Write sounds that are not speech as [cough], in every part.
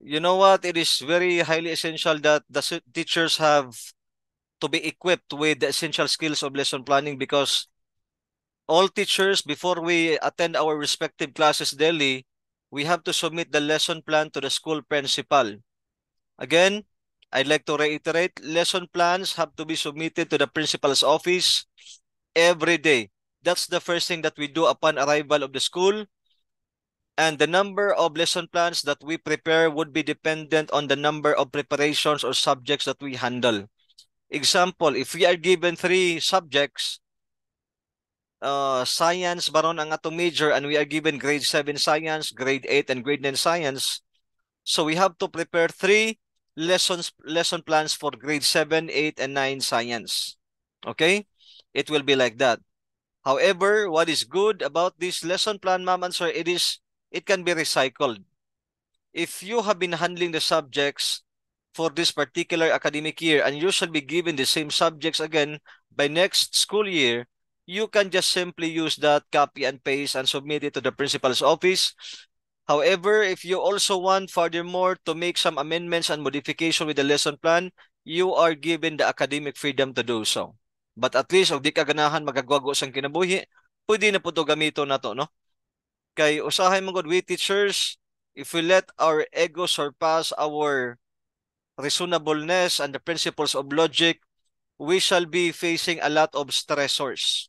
you know what? It is very highly essential that the teachers have to be equipped with the essential skills of lesson planning because all teachers, before we attend our respective classes daily, we have to submit the lesson plan to the school principal. Again, I'd like to reiterate, lesson plans have to be submitted to the principal's office every day. That's the first thing that we do upon arrival of the school and the number of lesson plans that we prepare would be dependent on the number of preparations or subjects that we handle. Example, if we are given three subjects, uh, science, baron ang ato major, and we are given grade 7 science, grade 8, and grade 9 science, so we have to prepare three lessons lesson plans for grade 7, 8, and 9 science. Okay? It will be like that. However, what is good about this lesson plan, ma'am and sir, it is it can be recycled. If you have been handling the subjects for this particular academic year and you shall be given the same subjects again by next school year, you can just simply use that copy and paste and submit it to the principal's office. However, if you also want furthermore to make some amendments and modification with the lesson plan, you are given the academic freedom to do so. But at least, kung di kaganahan magagwago sa kinabuhi, pwede na po ito gamito na to, no? Kay usahay mga we teachers, if we let our ego surpass our reasonableness and the principles of logic, we shall be facing a lot of stressors.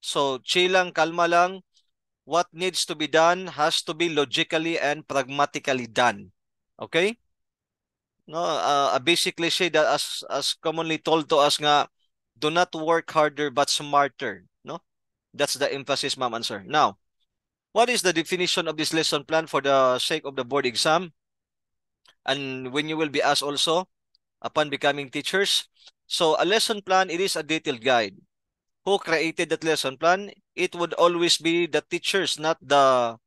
So, chill lang, kalma lang. What needs to be done has to be logically and pragmatically done. Okay? No, uh, a uh, basic that as as commonly told to us nga do not work harder but smarter, no? That's the emphasis, ma'am and sir. Now, What is the definition of this lesson plan for the sake of the board exam? And when you will be asked also upon becoming teachers. So a lesson plan, it is a detailed guide. Who created that lesson plan? It would always be the teachers, not the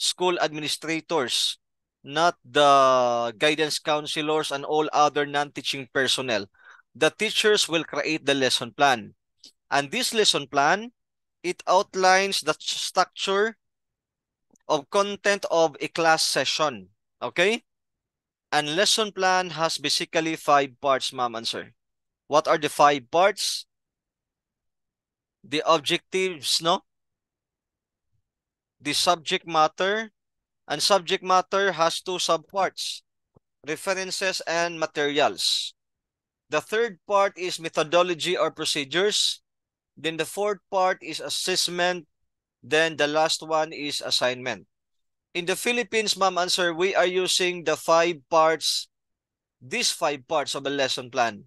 school administrators, not the guidance counselors and all other non-teaching personnel. The teachers will create the lesson plan. And this lesson plan, it outlines the structure of content of a class session. Okay? And lesson plan has basically five parts, ma'am and sir. What are the five parts? The objectives, no? The subject matter. And subject matter has two subparts, references and materials. The third part is methodology or procedures. Then the fourth part is assessment then the last one is assignment. In the Philippines, ma'am and sir, we are using the five parts, these five parts of a lesson plan.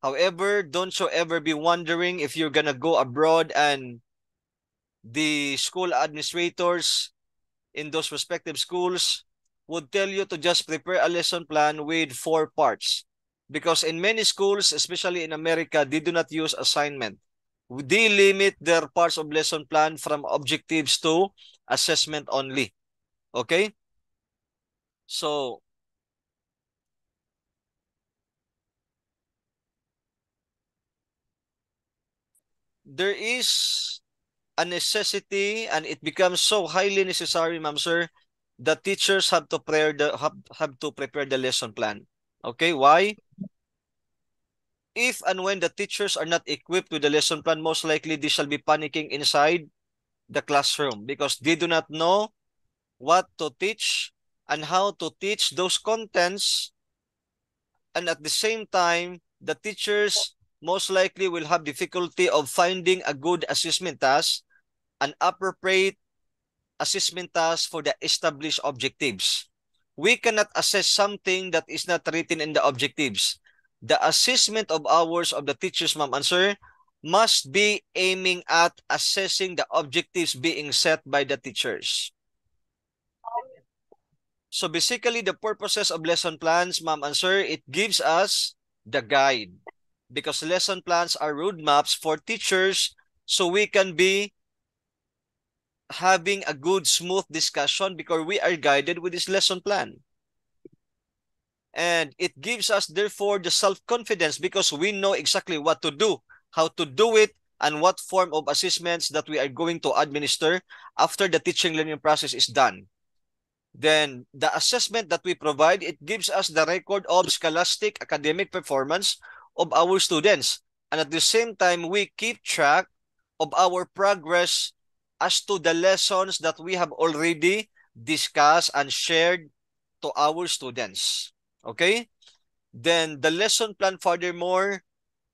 However, don't you ever be wondering if you're gonna go abroad and the school administrators in those respective schools would tell you to just prepare a lesson plan with four parts. Because in many schools, especially in America, they do not use assignment they limit their parts of lesson plan from objectives to assessment only. Okay? So, there is a necessity and it becomes so highly necessary, ma'am sir, that teachers have to prepare the have, have to prepare the lesson plan. Okay, why? If and when the teachers are not equipped with the lesson plan, most likely they shall be panicking inside the classroom because they do not know what to teach and how to teach those contents. And at the same time, the teachers most likely will have difficulty of finding a good assessment task, an appropriate assessment task for the established objectives. We cannot assess something that is not written in the objectives the assessment of hours of the teachers, ma'am and sir, must be aiming at assessing the objectives being set by the teachers. So basically, the purposes of lesson plans, ma'am and sir, it gives us the guide. Because lesson plans are roadmaps for teachers so we can be having a good, smooth discussion because we are guided with this lesson plan. And it gives us, therefore, the self-confidence because we know exactly what to do, how to do it, and what form of assessments that we are going to administer after the teaching learning process is done. Then the assessment that we provide, it gives us the record of scholastic academic performance of our students. And at the same time, we keep track of our progress as to the lessons that we have already discussed and shared to our students. Okay? Then the lesson plan furthermore,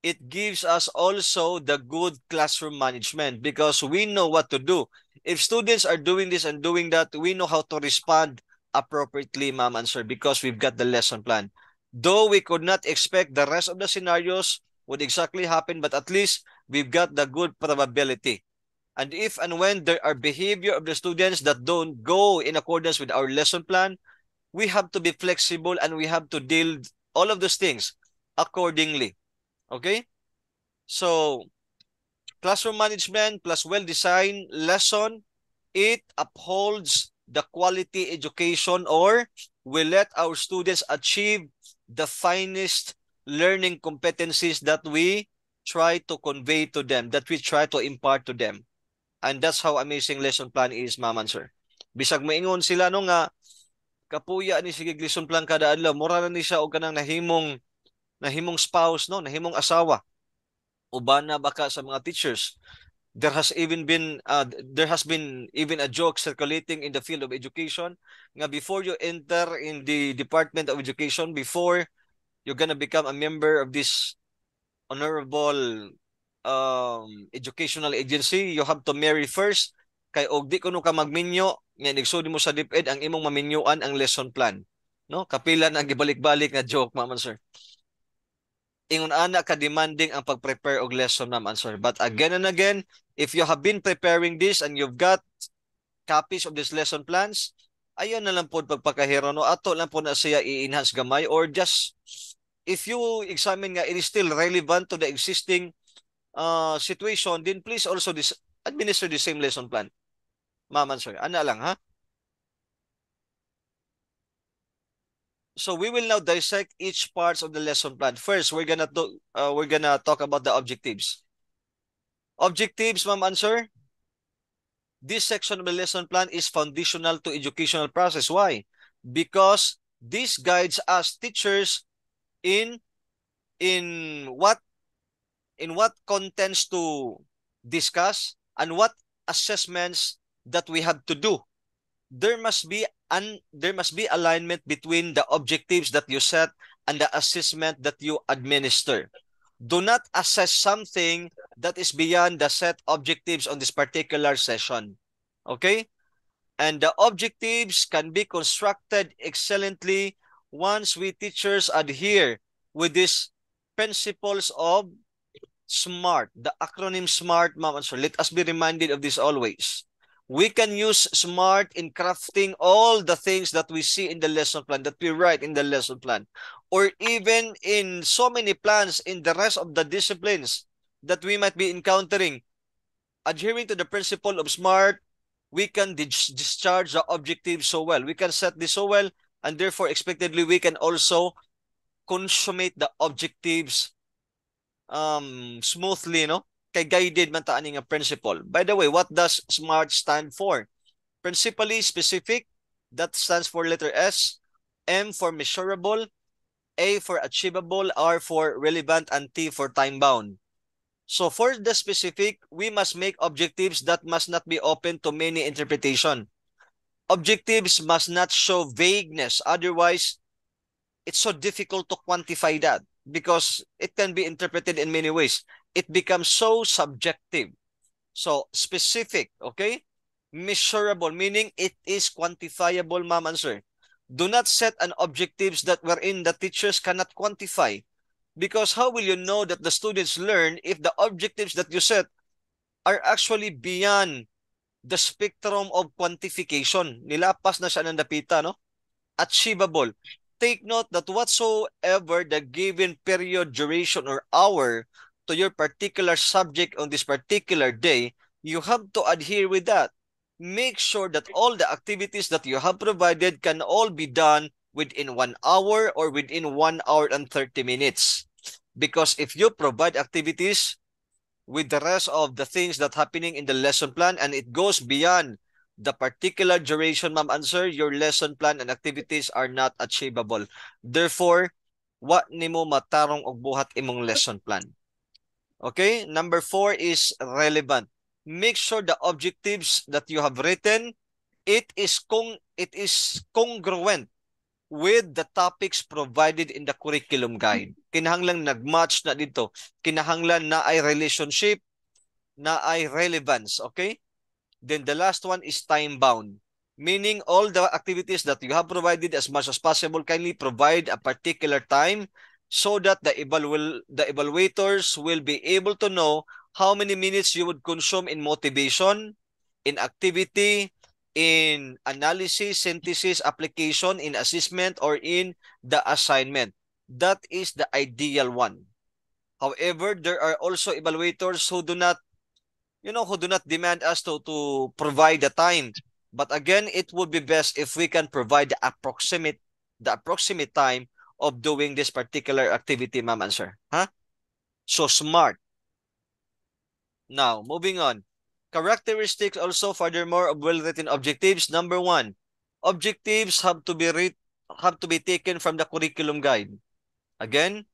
it gives us also the good classroom management because we know what to do. If students are doing this and doing that, we know how to respond appropriately, ma'am and sir, because we've got the lesson plan. Though we could not expect the rest of the scenarios would exactly happen, but at least we've got the good probability. And if and when there are behavior of the students that don't go in accordance with our lesson plan, we have to be flexible and we have to deal all of those things accordingly. Okay? So, classroom management plus well-designed lesson, it upholds the quality education or we let our students achieve the finest learning competencies that we try to convey to them, that we try to impart to them. And that's how amazing lesson plan is, ma'am and sir. Bisag maingon sila no nga, kapuya ni sige glison plan kada adlaw mura na ni siya og kanang nahimong nahimong spouse no nahimong asawa uban na baka sa mga teachers there has even been uh, there has been even a joke circulating in the field of education nga before you enter in the department of education before you're gonna become a member of this honorable um, educational agency you have to marry first kay og di kuno ka magminyo nga nigsudi mo sa DepEd ang imong maminyuan ang lesson plan no kapila na gibalik-balik nga joke man sir ingon ana ka demanding ang pag-prepare og lesson man sir but again and again if you have been preparing this and you've got copies of this lesson plans ayon na lang po pagpakahiro no ato lang po na siya i-enhance gamay or just if you examine nga it is still relevant to the existing uh, situation then please also this administer the same lesson plan Maman Sharif. lang, ha? So we will now dissect each parts of the lesson plan. First, we're gonna do, uh, we're gonna talk about the objectives. Objectives, ma'am answer. This section of the lesson plan is foundational to educational process. Why? Because this guides us teachers in in what in what contents to discuss and what assessments that we have to do there must be and there must be alignment between the objectives that you set and the assessment that you administer do not assess something that is beyond the set objectives on this particular session okay and the objectives can be constructed excellently once we teachers adhere with these principles of SMART, the acronym SMART, Ma'am sir. Let us be reminded of this always we can use smart in crafting all the things that we see in the lesson plan, that we write in the lesson plan, or even in so many plans in the rest of the disciplines that we might be encountering. Adhering to the principle of smart, we can dis discharge the objective so well. We can set this so well, and therefore, expectedly, we can also consummate the objectives um, smoothly, know kay guided man ta nga principle. By the way, what does SMART stand for? Principally specific, that stands for letter S, M for measurable, A for achievable, R for relevant, and T for time bound. So for the specific, we must make objectives that must not be open to many interpretation. Objectives must not show vagueness, otherwise it's so difficult to quantify that because it can be interpreted in many ways. it becomes so subjective. So, specific, okay? Measurable, meaning it is quantifiable, ma'am and sir. Do not set an objectives that wherein the teachers cannot quantify. Because how will you know that the students learn if the objectives that you set are actually beyond the spectrum of quantification? Nilapas na siya ng napita, no? Achievable. Take note that whatsoever the given period, duration, or hour to your particular subject on this particular day, you have to adhere with that. Make sure that all the activities that you have provided can all be done within one hour or within one hour and 30 minutes. Because if you provide activities with the rest of the things that happening in the lesson plan and it goes beyond the particular duration, ma'am, answer, your lesson plan and activities are not achievable. Therefore, what nimo matarong og buhat imong lesson plan? Okay? Number four is relevant. Make sure the objectives that you have written, it is, con it is congruent with the topics provided in the curriculum guide. Kinahanglan nag-match na dito. Kinahanglan na ay relationship, na ay relevance. Okay? Then the last one is time-bound. Meaning all the activities that you have provided as much as possible, kindly provide a particular time so that the, evalu- the evaluators will be able to know how many minutes you would consume in motivation, in activity, in analysis, synthesis, application, in assessment, or in the assignment. That is the ideal one. However, there are also evaluators who do not, you know, who do not demand us to, to provide the time. But again, it would be best if we can provide the approximate, the approximate time of doing this particular activity, ma'am and sir. Huh? So smart. Now, moving on. Characteristics also furthermore of well-written objectives. Number one, objectives have to be read, have to be taken from the curriculum guide. Again,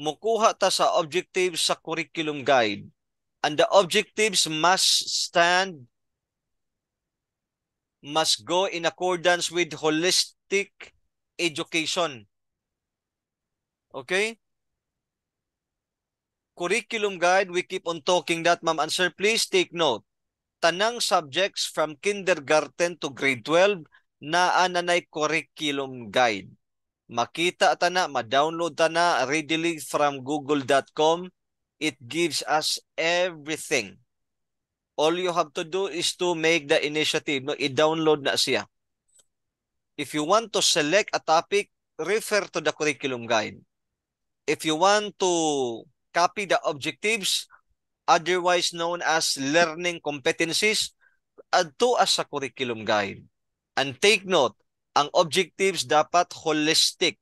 mukuha ta sa objectives sa curriculum guide. And the objectives must stand, must go in accordance with holistic education. Okay? Curriculum guide, we keep on talking that, ma'am. And sir, please take note. Tanang subjects from kindergarten to grade 12 na ananay curriculum guide. Makita tana, ma-download tana readily from google.com. It gives us everything. All you have to do is to make the initiative. No, i-download na siya. If you want to select a topic, refer to the curriculum guide if you want to copy the objectives, otherwise known as learning competencies, add to as a curriculum guide. And take note, ang objectives dapat holistic.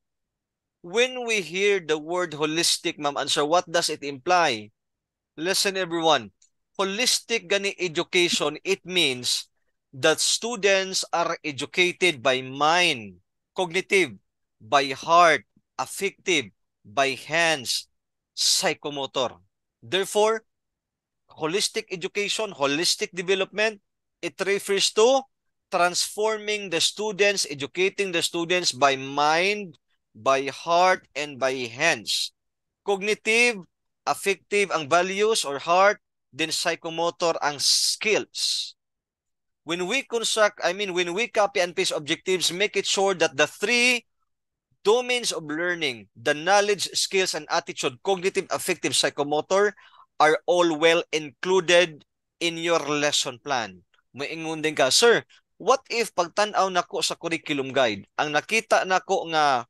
When we hear the word holistic, Ma'am Answer, what does it imply? Listen everyone, holistic gani education, it means that students are educated by mind, cognitive, by heart, affective, by hands, psychomotor. Therefore, holistic education, holistic development, it refers to transforming the students, educating the students by mind, by heart, and by hands. Cognitive, affective ang values or heart, then psychomotor ang skills. When we construct, I mean, when we copy and paste objectives, make it sure that the three domains of learning, the knowledge, skills, and attitude, cognitive, affective, psychomotor, are all well included in your lesson plan. Moingon din ka, Sir, what if pagtanaw nako sa curriculum guide, ang nakita nako nga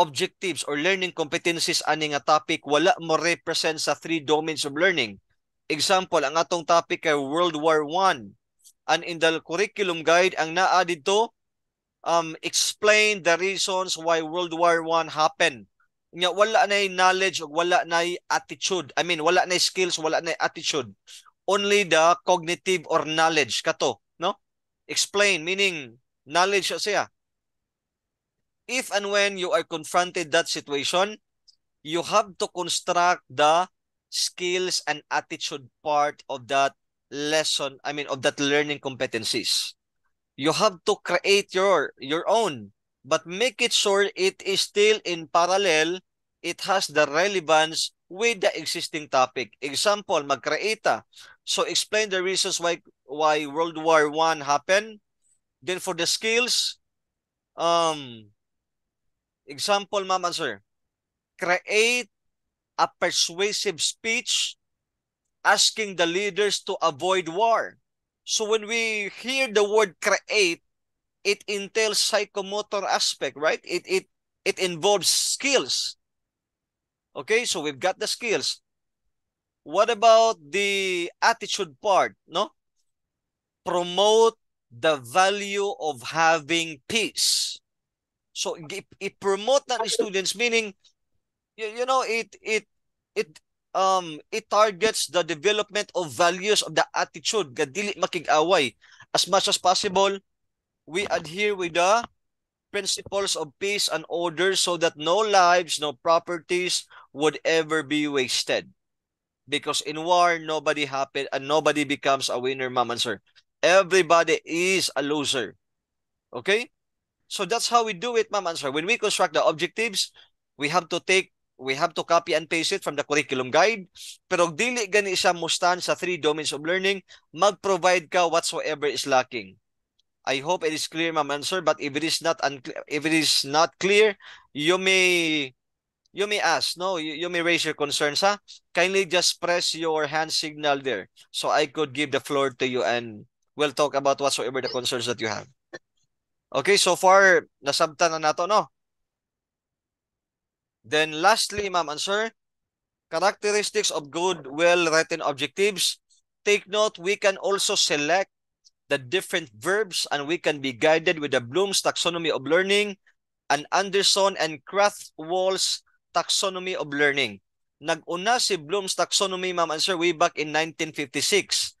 objectives or learning competencies ani nga topic wala mo represent sa three domains of learning. Example, ang atong topic ay World War 1. And in the curriculum guide ang naa dito um, explain the reasons why World War One happened. Nga wala na yung knowledge o wala na yung attitude. I mean, wala na yung skills, wala na yung attitude. Only the cognitive or knowledge kato, no? Explain meaning knowledge siya. If and when you are confronted that situation, you have to construct the skills and attitude part of that lesson, I mean, of that learning competencies. you have to create your your own but make it sure it is still in parallel it has the relevance with the existing topic example magcreate. so explain the reasons why why world war 1 happened then for the skills um example ma'am and sir create a persuasive speech asking the leaders to avoid war so when we hear the word create, it entails psychomotor aspect, right? It it it involves skills. Okay, so we've got the skills. What about the attitude part? No? Promote the value of having peace. So it, it promote that students, meaning you, you know, it it it um it targets the development of values of the attitude nga dili as much as possible we adhere with the principles of peace and order so that no lives no properties would ever be wasted because in war nobody happy and nobody becomes a winner mom and sir everybody is a loser okay so that's how we do it mom and sir when we construct the objectives we have to take we have to copy and paste it from the curriculum guide. Pero dili gani siya mustan sa three domains of learning, mag-provide ka whatsoever is lacking. I hope it is clear, ma'am answer, but if it is not if it is not clear, you may you may ask, no? You, you may raise your concerns, ha? Kindly just press your hand signal there so I could give the floor to you and we'll talk about whatsoever the concerns that you have. Okay, so far, nasabtan na nato, no? Then lastly, and sir, characteristics of good, well-written objectives. Take note, we can also select the different verbs and we can be guided with the Bloom's Taxonomy of Learning and Anderson and Kraft-Wall's Taxonomy of Learning. Naguna si Bloom's Taxonomy, Ma'am sir, way back in 1956.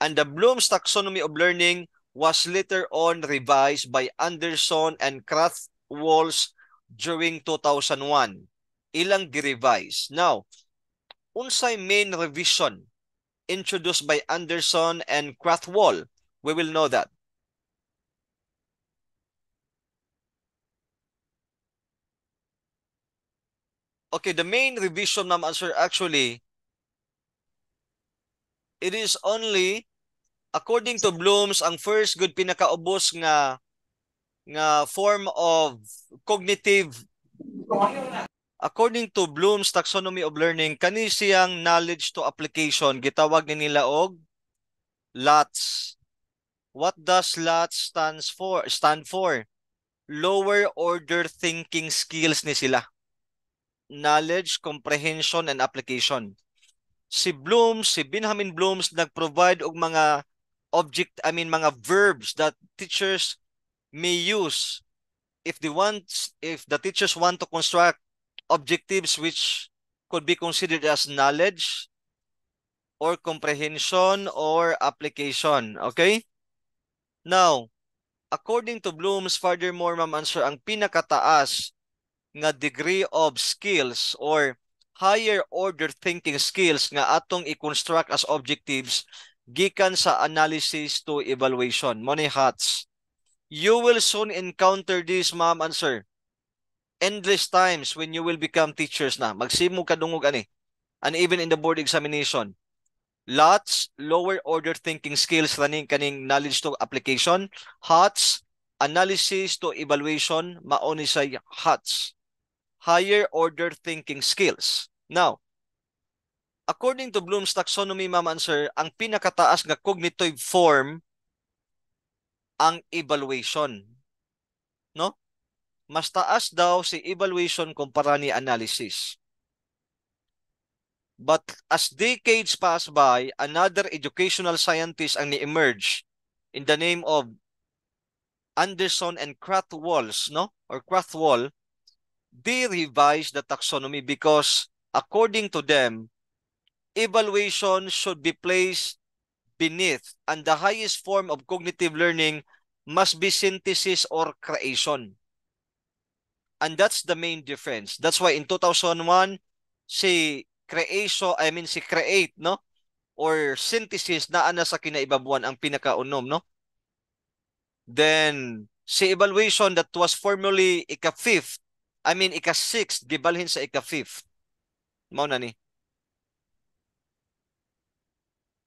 And the Bloom's Taxonomy of Learning was later on revised by Anderson and Kraft-Wall's during 2001 ilang girevise. Now, unsay main revision introduced by Anderson and Krathwall? We will know that. Okay, the main revision, ma'am, answer actually, it is only, according to Blooms, ang first good pinakaubos nga nga form of cognitive According to Bloom's taxonomy of learning, kani siyang knowledge to application gitawag ni nila og LOTS. What does LOTS stands for? Stand for lower order thinking skills ni sila. Knowledge, comprehension and application. Si Bloom, si Benjamin Blooms nag-provide og mga object, I mean mga verbs that teachers may use if the want if the teachers want to construct objectives which could be considered as knowledge or comprehension or application. Okay? Now, according to Bloom's, furthermore, Ma'am Answer, ang pinakataas nga degree of skills or higher order thinking skills nga atong i-construct as objectives gikan sa analysis to evaluation. Money hats. You will soon encounter this, ma'am and sir. Endless times when you will become teachers na. ka dungog ani. And even in the board examination. Lots, lower order thinking skills running kaning knowledge to application. HOTS, analysis to evaluation. Maoni say HOTS. Higher order thinking skills. Now, according to Bloom's taxonomy, ma'am and sir, ang pinakataas nga cognitive form ang evaluation. No? Mas taas daw si evaluation kumpara ni analysis. But as decades pass by, another educational scientist ang ni-emerge in the name of Anderson and Krathwalls, no? Or Krathwall, they revised the taxonomy because according to them, evaluation should be placed beneath and the highest form of cognitive learning must be synthesis or creation. And that's the main difference. That's why in 2001, si creation, I mean si create, no? Or synthesis na ana sa kinaibabuan ang pinakaunom, no? Then, si evaluation that was formerly ika-fifth, I mean ika-sixth, gibalhin sa ika-fifth. Mao na ni.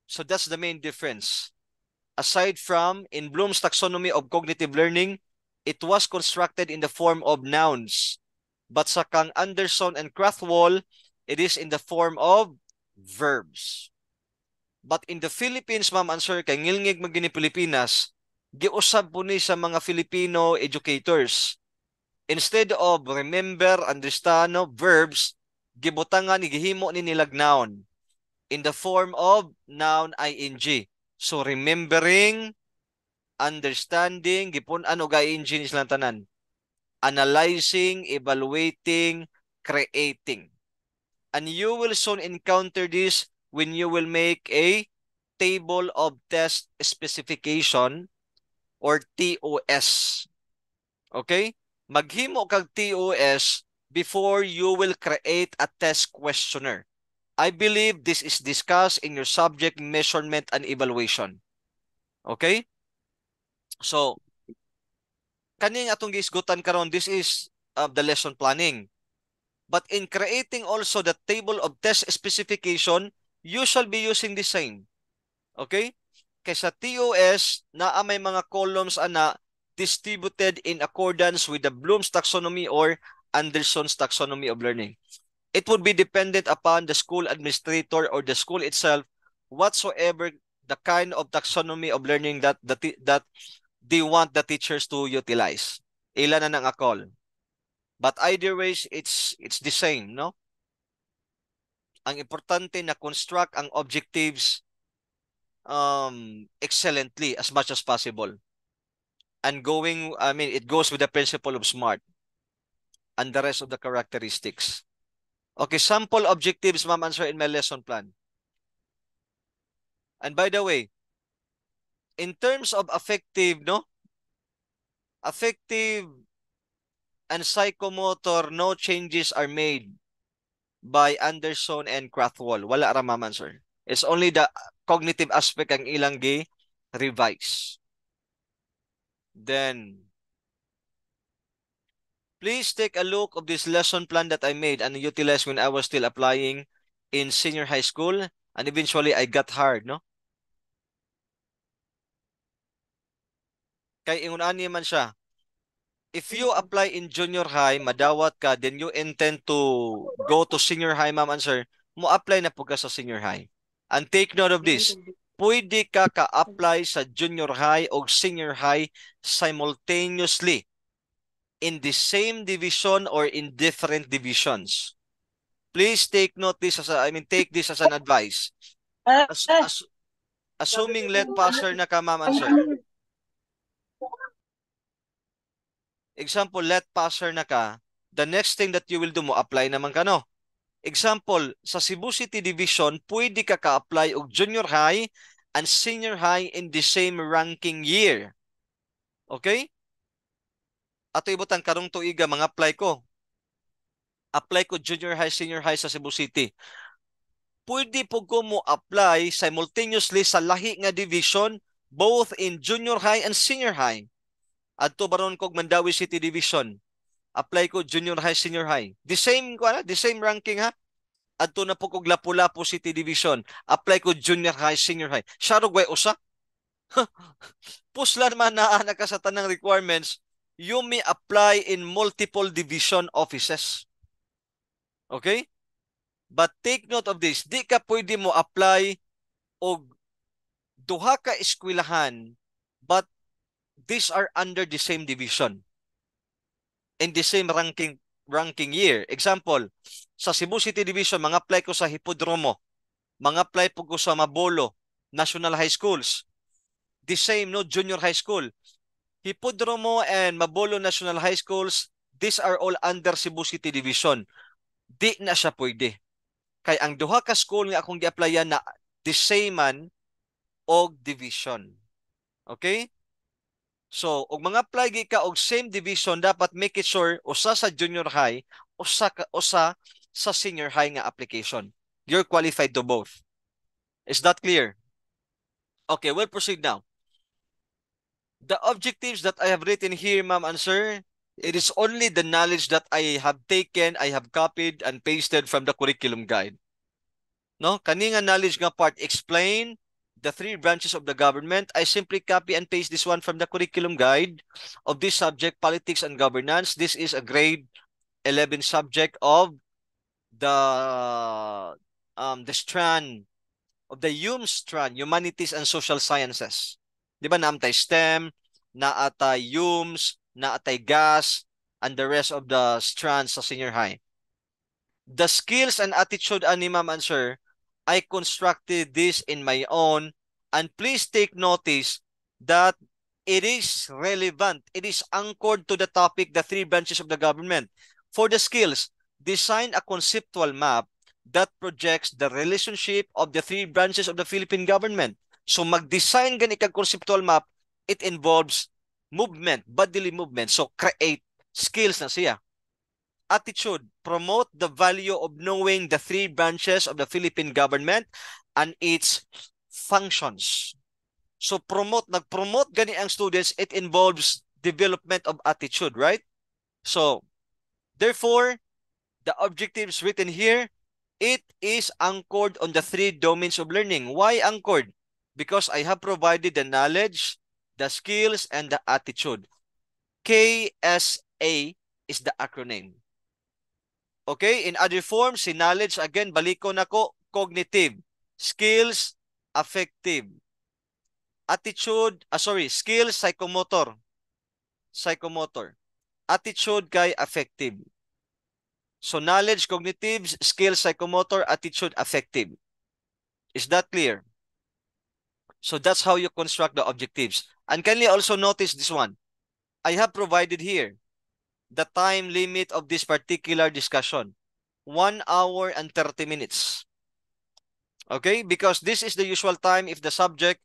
So that's the main difference. Aside from, in Bloom's taxonomy of cognitive learning, it was constructed in the form of nouns. But sa Kang Anderson and Crathwall, it is in the form of verbs. But in the Philippines, ma'am and sir, kay ngilngig magini Pilipinas, giusab po ni sa mga Filipino educators. Instead of remember, understand, no, verbs, gibutangan, gihimo ni nilag noun in the form of noun ing. So remembering, understanding, gipon ano ga ing lang tanan. Analyzing, evaluating, creating. And you will soon encounter this when you will make a table of test specification or TOS. Okay? Maghimo kag TOS before you will create a test questionnaire. I believe this is discussed in your subject measurement and evaluation. Okay? So, kaning atong gisgutan karon this is uh, the lesson planning. But in creating also the table of test specification, you shall be using the same. Okay? Kaysa TOS, na may mga columns ana distributed in accordance with the Bloom's taxonomy or Anderson's taxonomy of learning. It would be dependent upon the school administrator or the school itself, whatsoever the kind of taxonomy of learning that that that they want the teachers to utilize. Ilan na nang akol. But either ways, it's it's the same, no? Ang importante na construct ang objectives um excellently as much as possible. And going, I mean, it goes with the principle of SMART and the rest of the characteristics. Okay, sample objectives, ma'am, answer in my lesson plan. And by the way, in terms of affective, no? Affective and psychomotor, no changes are made by Anderson and Crathwell. Wala ra ma'am answer. It's only the cognitive aspect ang ilang gi revise. Then Please take a look of this lesson plan that I made and utilized when I was still applying in senior high school. And eventually, I got hired, no? Kay ingunan man siya. If you apply in junior high, madawat ka, then you intend to go to senior high, ma'am and sir, mo-apply na po ka sa senior high. And take note of this, pwede ka ka-apply sa junior high o senior high simultaneously in the same division or in different divisions. Please take note this as a, I mean take this as an advice. As, as, assuming let passer na ka ma'am sir. Example, let passer na ka, the next thing that you will do mo, apply naman ka no. Example, sa Cebu City Division, pwede ka ka-apply og junior high and senior high in the same ranking year. Okay? ato ibutan karong tuiga mga apply ko. Apply ko junior high, senior high sa Cebu City. Pwede po ko mo apply simultaneously sa lahi nga division both in junior high and senior high. Adto baron kog Mandawi City Division. Apply ko junior high, senior high. The same ko ano, the same ranking ha. Adto na po kog Lapu-Lapu City Division. Apply ko junior high, senior high. Sarog way usa. [laughs] Puslan man naa na ah, ka sa tanang requirements you may apply in multiple division offices. Okay? But take note of this, di ka pwede mo apply og duha ka eskwelahan but these are under the same division in the same ranking ranking year. Example, sa Cebu City Division, mga apply ko sa Hipodromo, mga apply po ko sa Mabolo National High Schools. The same no junior high school. Hipodromo and Mabolo National High Schools, these are all under Cebu City Division. Di na siya pwede. Kay ang duha ka school nga akong gi-applyan na the same man og division. Okay? So, og mga plagi ka og same division dapat make it sure usa sa junior high usa ka usa sa senior high nga application. You're qualified to both. Is that clear? Okay, we'll proceed now. The objectives that I have written here, ma'am and sir, it is only the knowledge that I have taken, I have copied and pasted from the curriculum guide. No, kaninga knowledge nga part explain the three branches of the government. I simply copy and paste this one from the curriculum guide of this subject, politics and governance. This is a grade 11 subject of the um the strand of the HUM strand, humanities and social sciences. Di ba? Naamtay stem, naatay humes, naatay gas, and the rest of the strands sa senior high. The skills and attitude ani ah, ma'am and sir, I constructed this in my own and please take notice that it is relevant. It is anchored to the topic, the three branches of the government. For the skills, design a conceptual map that projects the relationship of the three branches of the Philippine government. So mag-design gani kag conceptual map, it involves movement, bodily movement. So create skills na siya. Attitude, promote the value of knowing the three branches of the Philippine government and its functions. So promote, nag-promote gani ang students, it involves development of attitude, right? So, therefore, the objectives written here, it is anchored on the three domains of learning. Why anchored? because I have provided the knowledge, the skills, and the attitude. KSA is the acronym. Okay, in other forms, in knowledge, again, baliko na ko, cognitive, skills, affective, attitude, ah, sorry, skills, psychomotor, psychomotor, attitude kay affective. So knowledge, cognitive, skills, psychomotor, attitude, affective. Is that clear? So that's how you construct the objectives. And kindly also notice this one. I have provided here the time limit of this particular discussion. 1 hour and 30 minutes. Okay? Because this is the usual time if the subject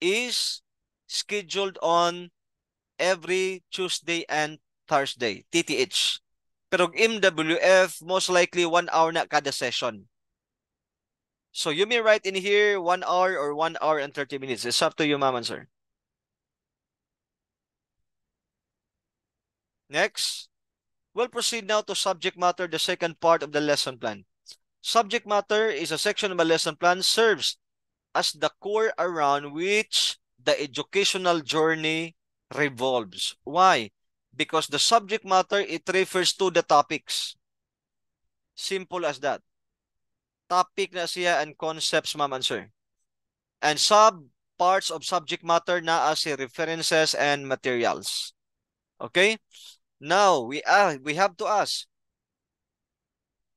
is scheduled on every Tuesday and Thursday, TTH. Pero MWF, most likely 1 hour na kada session. So you may write in here one hour or one hour and 30 minutes. It's up to you, ma'am and sir. Next, we'll proceed now to subject matter, the second part of the lesson plan. Subject matter is a section of a lesson plan serves as the core around which the educational journey revolves. Why? Because the subject matter, it refers to the topics. Simple as that topic na siya and concepts, ma'am and sir. And sub parts of subject matter na as references and materials. Okay? Now, we uh, we have to ask,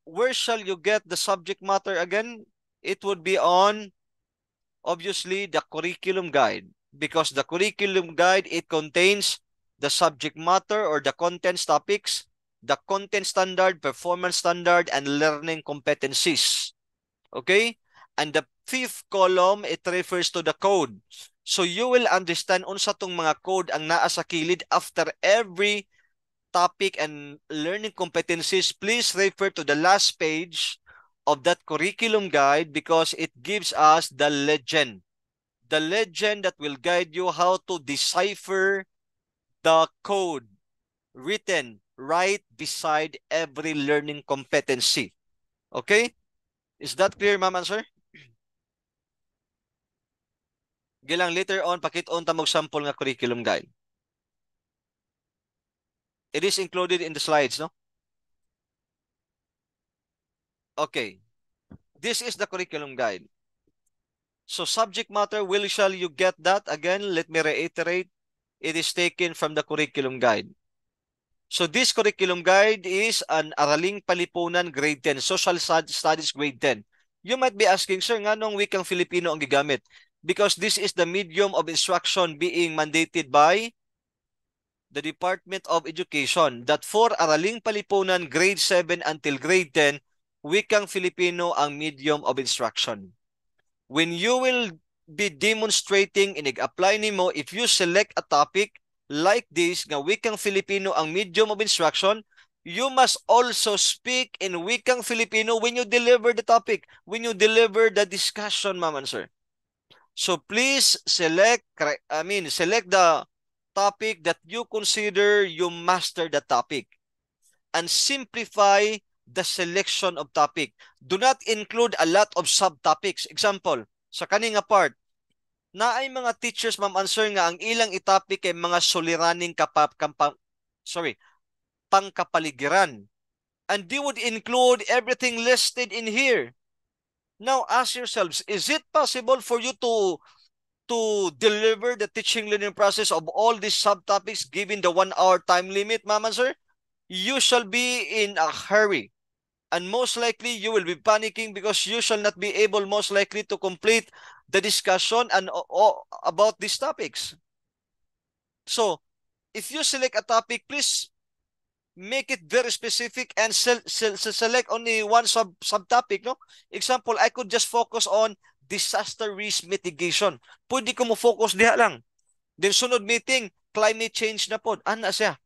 where shall you get the subject matter again? It would be on, obviously, the curriculum guide. Because the curriculum guide, it contains the subject matter or the contents topics, the content standard, performance standard, and learning competencies. Okay? And the fifth column, it refers to the code. So you will understand unsa tong mga code ang naa sa kilid after every topic and learning competencies, please refer to the last page of that curriculum guide because it gives us the legend. The legend that will guide you how to decipher the code written right beside every learning competency. Okay? Is that clear, ma'am answer? Gilang later on, pakit-on ta mong sample nga curriculum guide. It is included in the slides, no? Okay. This is the curriculum guide. So subject matter, will shall you get that? Again, let me reiterate. It is taken from the curriculum guide. So this curriculum guide is an Araling Palipunan Grade 10, Social Studies Grade 10. You might be asking, sir, nga nung wikang Filipino ang gigamit? Because this is the medium of instruction being mandated by the Department of Education that for Araling Palipunan Grade 7 until Grade 10, wikang Filipino ang medium of instruction. When you will be demonstrating, inig-apply nimo, if you select a topic, like this nga wikang Filipino ang medium of instruction, you must also speak in wikang Filipino when you deliver the topic, when you deliver the discussion, ma'am and sir. So please select, I mean, select the topic that you consider you master the topic and simplify the selection of topic. Do not include a lot of subtopics. Example, sa kaninga part, na ay mga teachers ma'am answer nga ang ilang itapik ay mga suliraning kapap kampa, sorry, pangkapaligiran. And they would include everything listed in here. Now ask yourselves, is it possible for you to to deliver the teaching learning process of all these subtopics given the one hour time limit, ma'am sir You shall be in a hurry and most likely you will be panicking because you shall not be able most likely to complete the discussion and about these topics. So, if you select a topic, please make it very specific and select only one sub subtopic. No? Example, I could just focus on disaster risk mitigation. Pwede ko mo focus diha lang. Then sunod meeting, climate change na pod Ana siya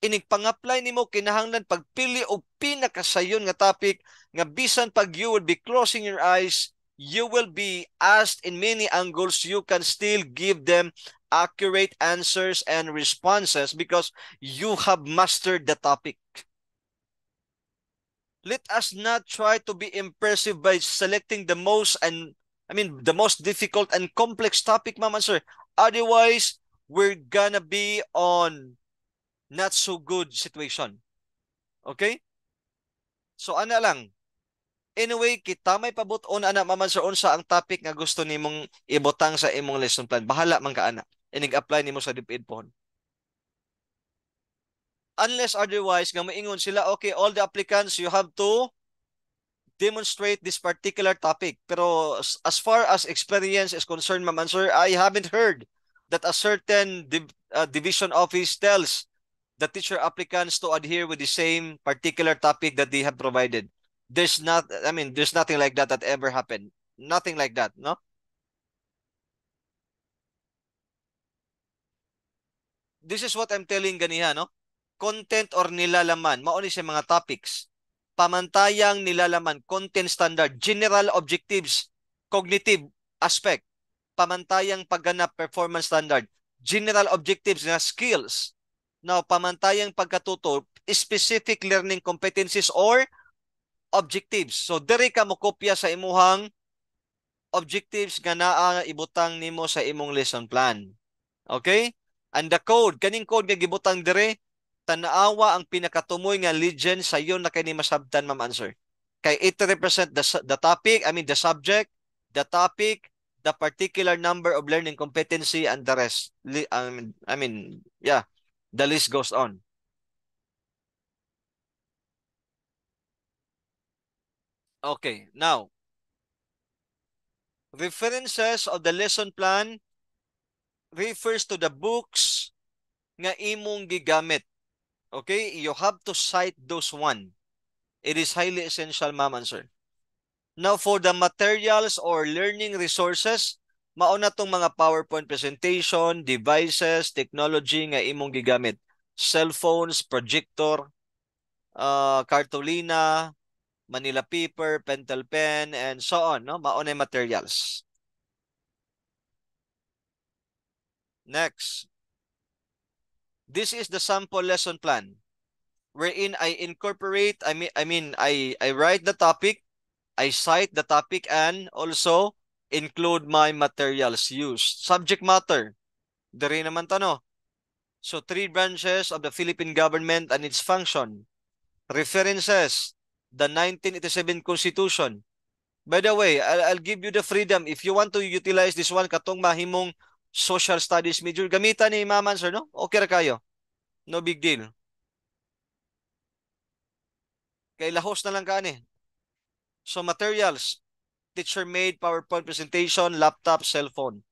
ining pang-apply nimo kinahanglan pagpili og pinakasayon nga topic nga bisan pag you will be closing your eyes you will be asked in many angles you can still give them accurate answers and responses because you have mastered the topic let us not try to be impressive by selecting the most and I mean the most difficult and complex topic, ma'am and sir. Otherwise, we're gonna be on not so good situation. Okay? So ana lang. Anyway, kita may pabuton ana maman sa unsa ang topic nga gusto nimong ibutang sa imong lesson plan. Bahala man ka ana. Inig-apply nimo sa DepEd pohon. Unless otherwise nga maingon sila, okay, all the applicants you have to demonstrate this particular topic. Pero as far as experience is concerned, ma'am sir, I haven't heard that a certain div uh, division office tells the teacher applicants to adhere with the same particular topic that they have provided. There's not, I mean, there's nothing like that that ever happened. Nothing like that, no? This is what I'm telling ganiha, no? Content or nilalaman, mauni sa mga topics. Pamantayang nilalaman, content standard, general objectives, cognitive aspect, pamantayang pagganap performance standard, general objectives na skills, Now, pamantayang pagkatuto, specific learning competencies or objectives. So diri ka mo kopya sa imuhang objectives nga naa ibutang nimo sa imong lesson plan. Okay? And the code, kaning code nga gibutang dire, tanaawa ang pinakatumoy nga legend sa iyo na kini masabtan ma'am answer. Kay it represent the, the topic, I mean the subject, the topic, the particular number of learning competency and the rest. I mean, I mean yeah. The list goes on. Okay, now, references of the lesson plan refers to the books nga imong gigamit. Okay, you have to cite those one. It is highly essential, ma'am and sir. Now, for the materials or learning resources, mauna tong mga PowerPoint presentation, devices, technology nga imong gigamit. Cellphones, projector, uh, cartolina, Manila paper, pentel pen, and so on. No? Maunay materials. Next. This is the sample lesson plan wherein I incorporate, I mean, I, mean I, I write the topic, I cite the topic, and also include my materials used. Subject matter, diri naman tano. So three branches of the Philippine government and its function. References, the 1987 Constitution. By the way, I'll, I'll give you the freedom. If you want to utilize this one, katong mahimong social studies major, gamitan ni Ma'am sir, no? Okay ra kayo. No big deal. Kay lahos na lang kaani. So materials, teacher-made PowerPoint presentation, laptop, cell phone.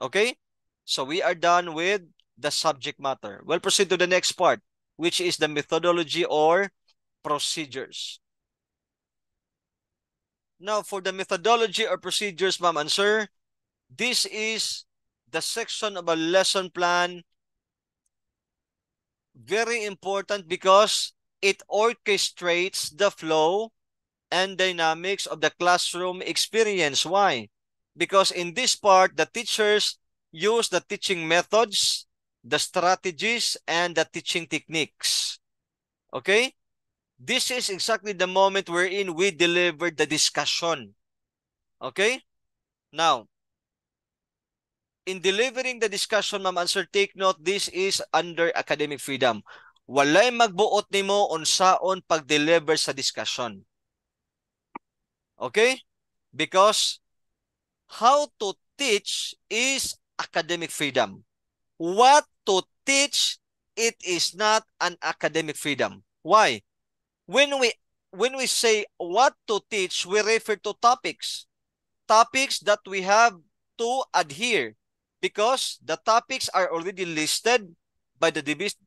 Okay? So we are done with the subject matter. We'll proceed to the next part, which is the methodology or procedures. Now, for the methodology or procedures, ma'am and sir, this is the section of a lesson plan. Very important because it orchestrates the flow and dynamics of the classroom experience. Why? Because in this part, the teachers use the teaching methods, the strategies, and the teaching techniques. Okay? This is exactly the moment wherein we deliver the discussion. Okay? Now, in delivering the discussion, ma'am, answer, take note, this is under academic freedom. Walay magbuot nimo unsaon pag-deliver sa discussion. Okay? Because how to teach is academic freedom. What to teach, it is not an academic freedom. Why? When we when we say what to teach, we refer to topics. Topics that we have to adhere because the topics are already listed by the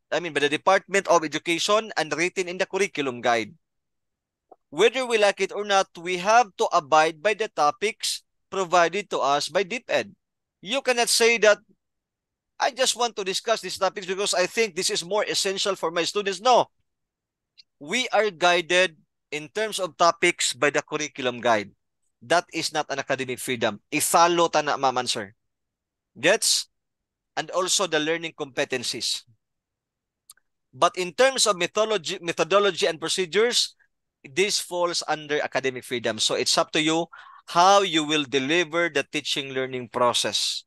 I mean by the Department of Education and written in the curriculum guide. whether we like it or not, we have to abide by the topics provided to us by DeepEd. You cannot say that I just want to discuss these topics because I think this is more essential for my students. No. We are guided in terms of topics by the curriculum guide. That is not an academic freedom. Ifalo tana ma'am answer. Gets? And also the learning competencies. But in terms of methodology, methodology and procedures, this falls under academic freedom. So it's up to you how you will deliver the teaching learning process.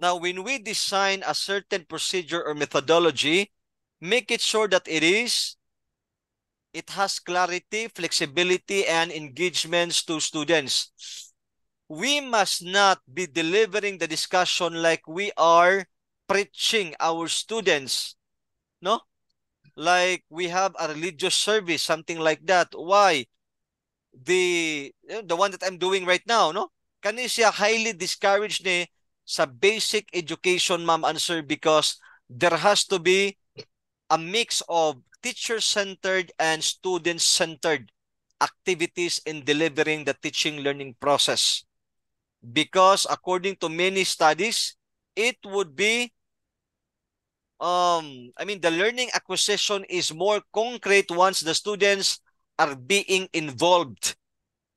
Now, when we design a certain procedure or methodology, make it sure that it is, it has clarity, flexibility, and engagements to students. We must not be delivering the discussion like we are preaching our students. No? like we have a religious service, something like that. Why? The the one that I'm doing right now, no? Kani siya highly discouraged ni sa basic education, ma'am answer sir, because there has to be a mix of teacher-centered and student-centered activities in delivering the teaching learning process. Because according to many studies, it would be um I mean the learning acquisition is more concrete once the students are being involved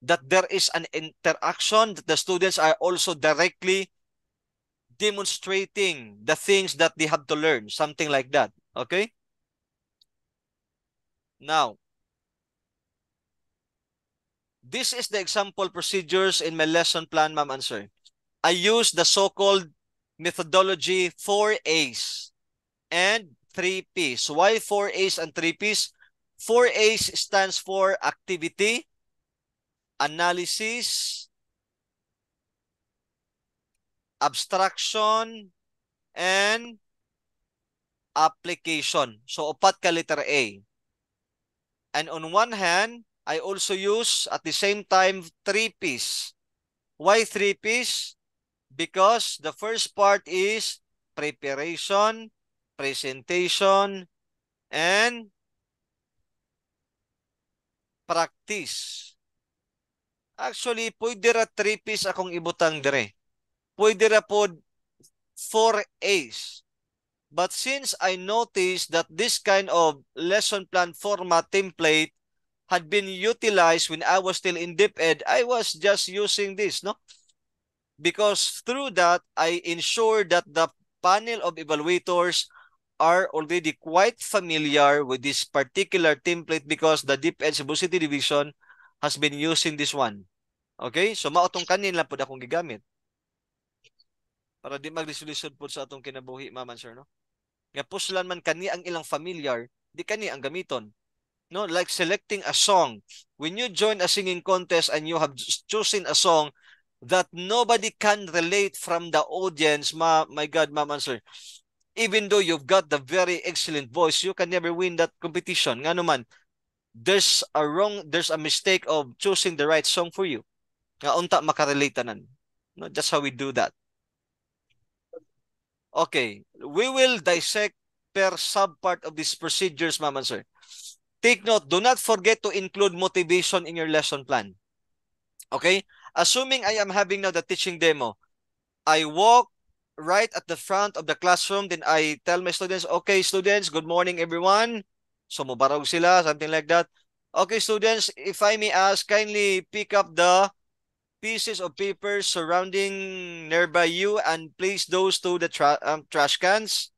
that there is an interaction that the students are also directly demonstrating the things that they have to learn something like that okay now this is the example procedures in my lesson plan ma'am answer i use the so-called methodology 4 A's and 3Ps. Why 4As and 3Ps? 4As stands for activity, analysis, abstraction, and application. So, upat ka letter A. And on one hand, I also use at the same time 3Ps. Why 3Ps? Because the first part is preparation, presentation, and practice. Actually, pwede ra 3 piece akong ibutang dire. Pwede ra po 4 A's. But since I noticed that this kind of lesson plan format template had been utilized when I was still in deep ed, I was just using this, no? Because through that, I ensured that the panel of evaluators are already quite familiar with this particular template because the DepEd Cebu City Division has been using this one. Okay? So maotong tong kanin lang pud akong gigamit. Para di magresolusyon po sa atong kinabuhi, Ma'am Sir, no? Nga puslan man kani ang ilang familiar, di kani ang gamiton. No, like selecting a song. When you join a singing contest and you have chosen a song that nobody can relate from the audience, ma my God, Ma'am Sir even though you've got the very excellent voice, you can never win that competition. Nga naman, there's a wrong, there's a mistake of choosing the right song for you. Nga unta makarelate tanan. No, that's how we do that. Okay, we will dissect per subpart of these procedures, ma'am and sir. Take note, do not forget to include motivation in your lesson plan. Okay? Assuming I am having now the teaching demo, I walk right at the front of the classroom. Then I tell my students, okay, students, good morning, everyone. So, mubarog sila, something like that. Okay, students, if I may ask, kindly pick up the pieces of paper surrounding nearby you and place those to the tra um, trash cans.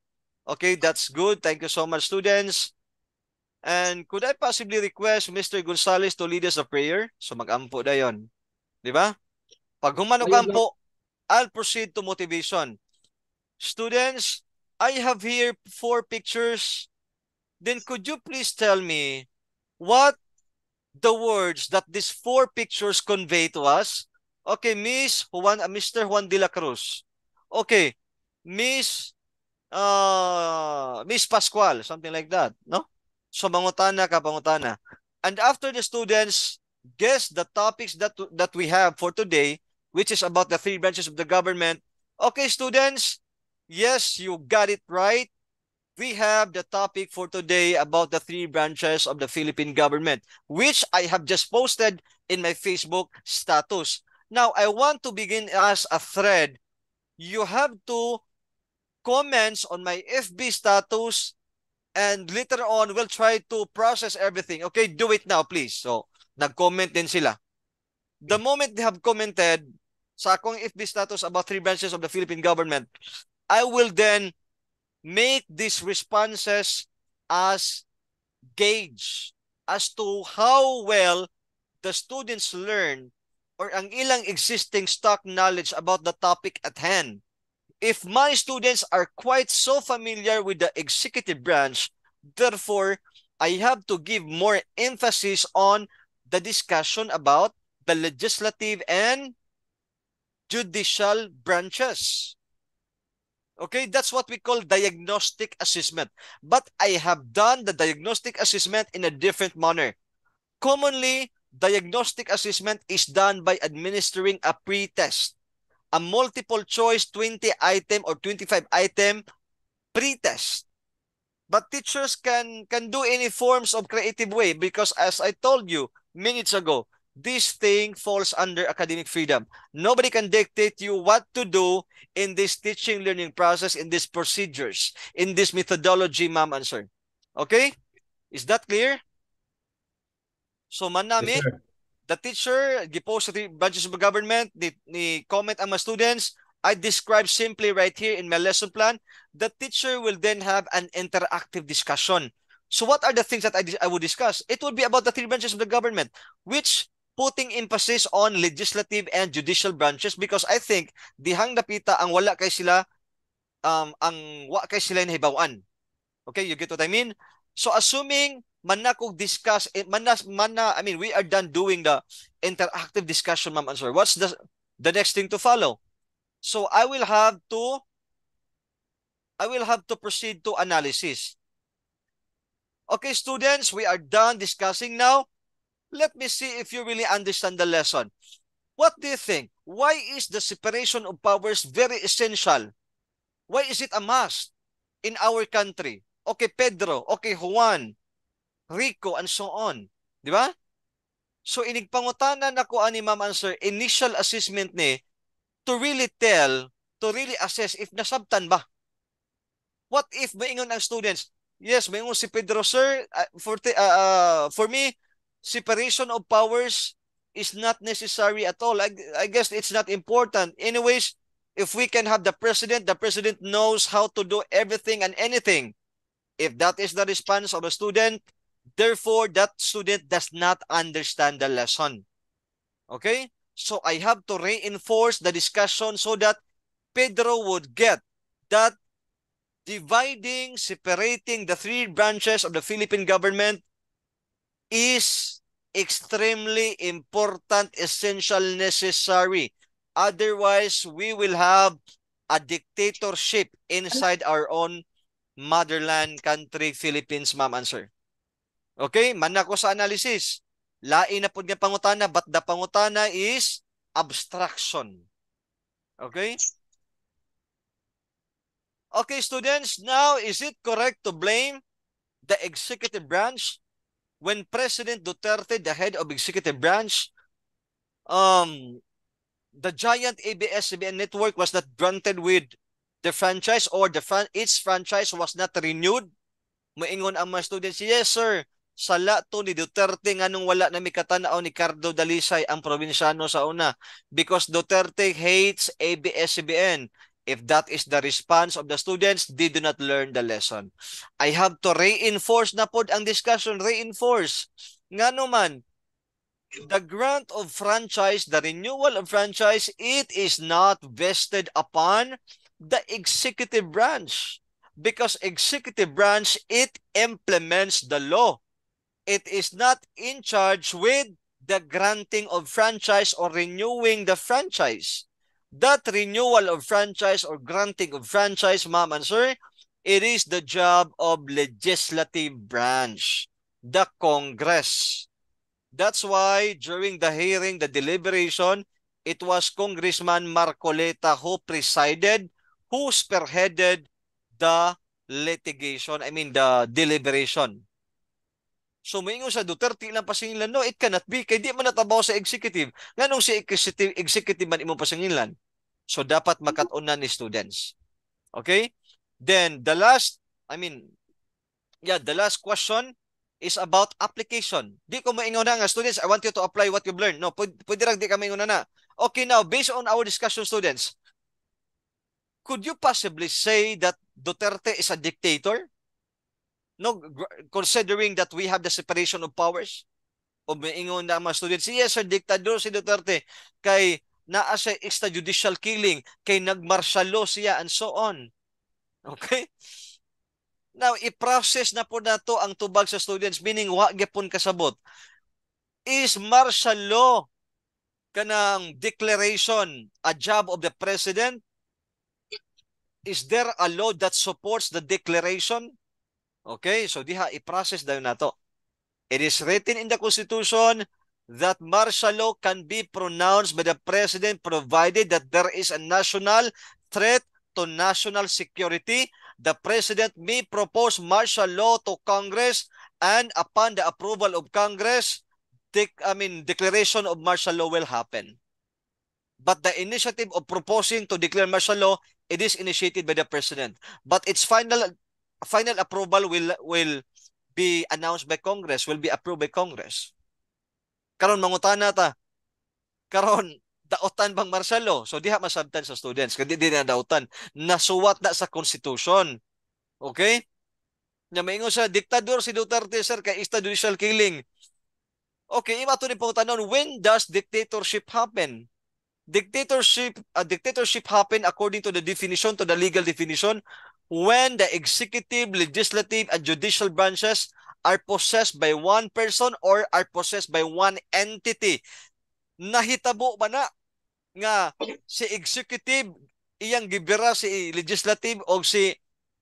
Okay, that's good. Thank you so much, students. And could I possibly request Mr. Gonzalez to lead us a prayer? So mag-ampo na yun. Di Pag ampo, I'll proceed to motivation. Students, I have here four pictures. Then could you please tell me what the words that these four pictures convey to us? Okay, Miss Juan, uh, Mr. Juan de la Cruz. Okay, Miss uh, Miss Pascual, something like that, no? So, mangutana ka, pangutana. And after the students guess the topics that, that we have for today, which is about the three branches of the government, okay, students, Yes, you got it right. We have the topic for today about the three branches of the Philippine government, which I have just posted in my Facebook status. Now, I want to begin as a thread. You have to comments on my FB status and later on we'll try to process everything. Okay, do it now please. So, nag-comment din sila. The moment they have commented sa akong FB status about three branches of the Philippine government, I will then make these responses as gauge as to how well the students learn or ang ilang existing stock knowledge about the topic at hand. If my students are quite so familiar with the executive branch, therefore, I have to give more emphasis on the discussion about the legislative and judicial branches. Okay, that's what we call diagnostic assessment. But I have done the diagnostic assessment in a different manner. Commonly, diagnostic assessment is done by administering a pre-test, a multiple choice 20 item or 25 item pre-test. But teachers can, can do any forms of creative way because as I told you minutes ago, this thing falls under academic freedom. Nobody can dictate you what to do in this teaching learning process, in these procedures, in this methodology, ma'am and sir. Okay? Is that clear? So, manami, yes, the teacher, gipost the branches of government, ni, ni comment ang mga students, I describe simply right here in my lesson plan, the teacher will then have an interactive discussion. So what are the things that I, I would discuss? It would be about the three branches of the government, which putting emphasis on legislative and judicial branches because I think dihang napita ang wala kay sila um ang wa kay sila hibawan. Okay, you get what I mean? So assuming man discuss eh, man mana, I mean we are done doing the interactive discussion ma'am answer. What's the the next thing to follow? So I will have to I will have to proceed to analysis. Okay, students, we are done discussing now. Let me see if you really understand the lesson. What do you think? Why is the separation of powers very essential? Why is it a must in our country? Okay, Pedro. Okay, Juan. Rico, and so on. Di ba? So, inigpangutanan ako ani Ma'am Answer, initial assessment ni to really tell, to really assess if nasabtan ba. What if maingon ang students? Yes, maingon si Pedro, sir. Uh, for, uh, for me, separation of powers is not necessary at all. I, I guess it's not important. Anyways, if we can have the president, the president knows how to do everything and anything. If that is the response of a student, therefore that student does not understand the lesson. Okay? So I have to reinforce the discussion so that Pedro would get that dividing, separating the three branches of the Philippine government is extremely important, essential, necessary. Otherwise, we will have a dictatorship inside our own motherland country, Philippines, ma'am and sir. Okay, ako sa analysis. Lain na po nga pangutana, but the pangutana is abstraction. Okay? Okay, students, now is it correct to blame the executive branch when President Duterte, the head of executive branch, um, the giant ABS-CBN network was not granted with the franchise or the fran its franchise was not renewed. Moingon ang mga students, yes sir, sala to ni Duterte nga nung wala na mikatanaw ni Cardo Dalisay ang probinsyano sa una because Duterte hates ABS-CBN. If that is the response of the students, they do not learn the lesson. I have to reinforce na po ang discussion, reinforce. Nga naman, the grant of franchise, the renewal of franchise, it is not vested upon the executive branch. Because executive branch, it implements the law. It is not in charge with the granting of franchise or renewing the franchise. that renewal of franchise or granting of franchise, ma'am and sir, it is the job of legislative branch, the Congress. That's why during the hearing, the deliberation, it was Congressman Marcoleta who presided, who spearheaded the litigation, I mean the deliberation. So maingon sa Duterte lang pasingilan, no, it cannot be. Kaya di man natabaw sa executive. Nga nung si executive, executive man imo pasingilan. So dapat mm-hmm. makatunan ni students. Okay? Then the last, I mean, yeah, the last question is about application. Di ko maingon na nga, students, I want you to apply what you've learned. No, pwede, pwede lang di ka maingon na Okay, now, based on our discussion, students, could you possibly say that Duterte is a dictator? No, considering that we have the separation of powers? O maingon na mga students, yes, sir, dictator si Duterte. Kay na as a extrajudicial killing kay nagmartial law siya and so on. Okay? Now, i-process na po na to ang tubag sa students, meaning wag gyapon kasabot. Is martial law kanang declaration a job of the president? Is there a law that supports the declaration? Okay, so diha i-process dayon nato. It is written in the Constitution that martial law can be pronounced by the president provided that there is a national threat to national security. The president may propose martial law to Congress and upon the approval of Congress, I mean, declaration of martial law will happen. But the initiative of proposing to declare martial law, it is initiated by the president. But its final final approval will will be announced by Congress, will be approved by Congress. karon mangutana ta karon dautan bang Marcelo oh. so diha masabtan sa students kadi di na dautan nasuwat na sa constitution okay nya maingon sa diktador si Duterte sir kay extrajudicial killing okay ima to ni pangutanon when does dictatorship happen dictatorship a uh, dictatorship happen according to the definition to the legal definition when the executive legislative and judicial branches are possessed by one person or are possessed by one entity. Nahitabo ba na nga si executive iyang gibira si legislative o si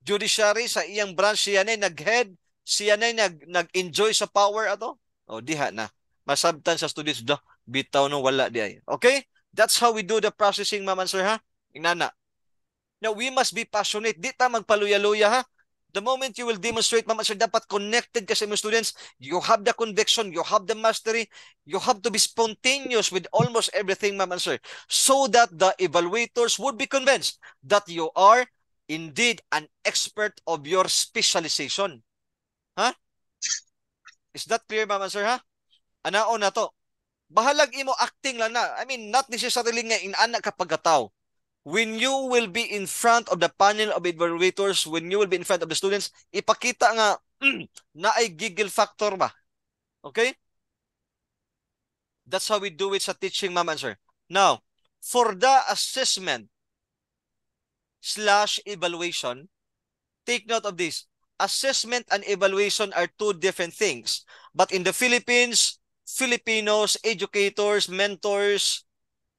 judiciary sa iyang branch siya na nag-head, siya na nag nag-enjoy sa power ato. O diha na. Masabtan sa students do bitaw no wala di ay. Okay? That's how we do the processing, ma'am and sir, ha? Inana. Now, we must be passionate. Di ta magpaluya-luya, ha? The moment you will demonstrate, ma'am, sir, dapat connected kasi sa mga students. You have the conviction, you have the mastery, you have to be spontaneous with almost everything, ma'am, sir, so that the evaluators would be convinced that you are indeed an expert of your specialization. Ha? Huh? Is that clear, ma'am, sir, ha? Anao na to. Bahalag imo acting lang na. I mean, not necessarily nga in inanak kapagataw when you will be in front of the panel of evaluators, when you will be in front of the students, ipakita nga mm, na ay giggle factor ba? Okay? That's how we do it sa teaching, ma'am and sir. Now, for the assessment slash evaluation, take note of this. Assessment and evaluation are two different things. But in the Philippines, Filipinos, educators, mentors,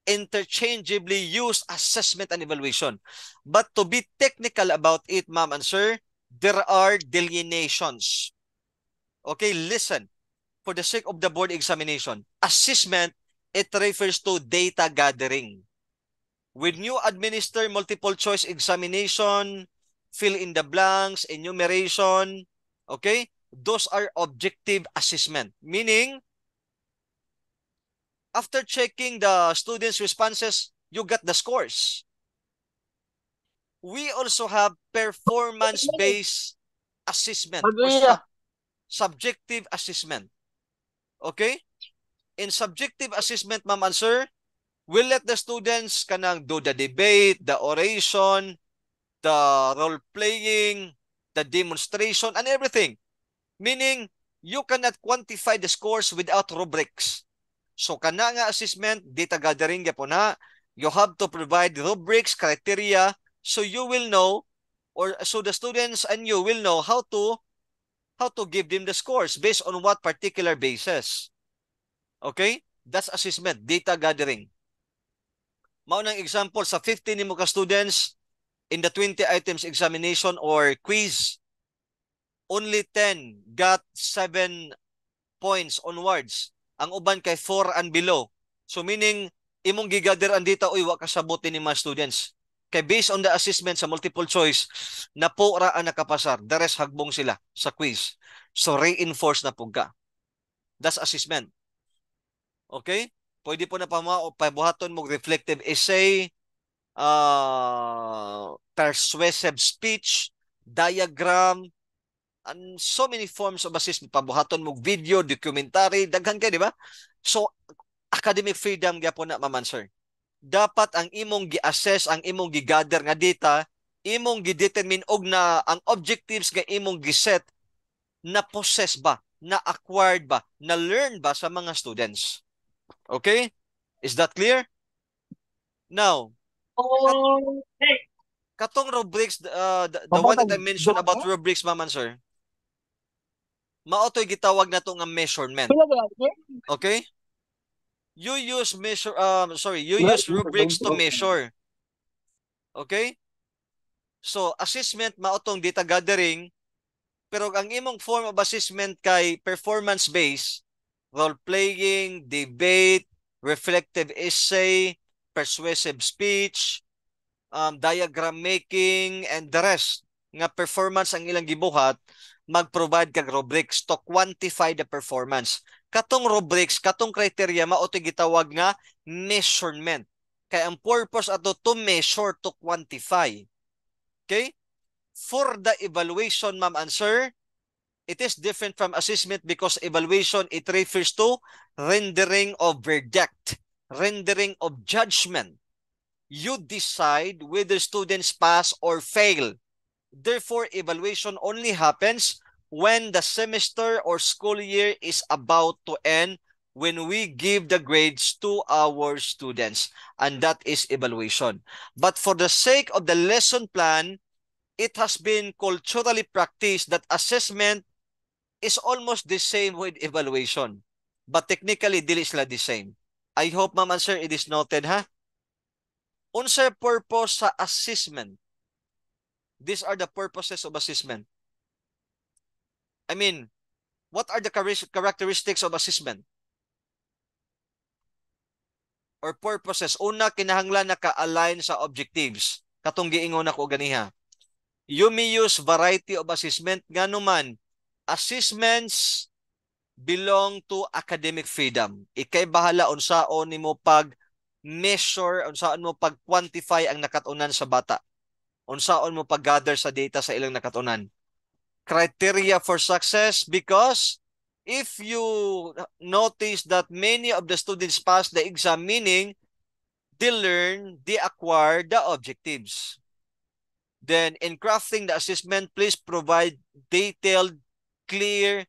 interchangeably use assessment and evaluation. But to be technical about it, ma'am and sir, there are delineations. Okay, listen. For the sake of the board examination, assessment, it refers to data gathering. When you administer multiple choice examination, fill in the blanks, enumeration, okay, those are objective assessment. Meaning, after checking the students' responses, you got the scores. We also have performance-based assessment or subjective assessment. Okay? In subjective assessment, ma'am and sir, we let the students kanang do the debate, the oration, the role-playing, the demonstration, and everything. Meaning, you cannot quantify the scores without rubrics. So kana nga assessment data gathering gyapon na You have to provide rubrics, criteria so you will know or so the students and you will know how to how to give them the scores based on what particular basis. Okay? That's assessment, data gathering. Mao nang example sa 15 nimo ka students in the 20 items examination or quiz, only 10 got 7 points onwards ang uban kay 4 and below. So meaning imong gigader andita uy wa ka ni mga students. Kay based on the assessment sa multiple choice na po ra ang nakapasar, the rest hagbong sila sa quiz. So reinforce na pug ka. That's assessment. Okay? Pwede po na pabuhaton mo reflective essay, uh, persuasive speech, diagram, and so many forms of assist pabuhaton mo video documentary daghan kay di ba so academic freedom gyapon na maman sir dapat ang imong gi-assess ang imong gi-gather nga data imong gi-determine og na ang objectives nga imong gi-set na possess ba na acquired ba na learn ba sa mga students okay is that clear now oh, hey. katong rubrics uh, the, the one that I mentioned about rubrics maman sir maotoy gitawag na to nga um, measurement. Okay? You use measure um sorry, you use rubrics to measure. Okay? So, assessment maotong data gathering pero ang imong form of assessment kay performance based, role playing, debate, reflective essay, persuasive speech, um, diagram making and the rest nga performance ang ilang gibuhat mag-provide kag rubrics to quantify the performance. Katong rubrics, katong criteria mao to gitawag nga measurement. Kay ang purpose ato to measure to quantify. Okay? For the evaluation, ma'am and sir, it is different from assessment because evaluation it refers to rendering of verdict, rendering of judgment. You decide whether students pass or fail Therefore, evaluation only happens when the semester or school year is about to end when we give the grades to our students and that is evaluation. But for the sake of the lesson plan, it has been culturally practiced that assessment is almost the same with evaluation. But technically, dili sila the same. I hope, ma'am and sir, it is noted, ha? Unsa purpose sa assessment? These are the purposes of assessment. I mean, what are the characteristics of assessment? Or purposes. Una, kinahanglan na ka-align sa objectives. Katong giingon ako ganiha. You may use variety of assessment. Ganuman, assessments belong to academic freedom. Ikay bahala unsaon nimo pag measure unsaon mo pag quantify ang nakatunan sa bata on saon mo paggather sa data sa ilang nakatunan. Criteria for success because if you notice that many of the students pass the exam, meaning they learn, they acquire the objectives. Then, in crafting the assessment, please provide detailed, clear,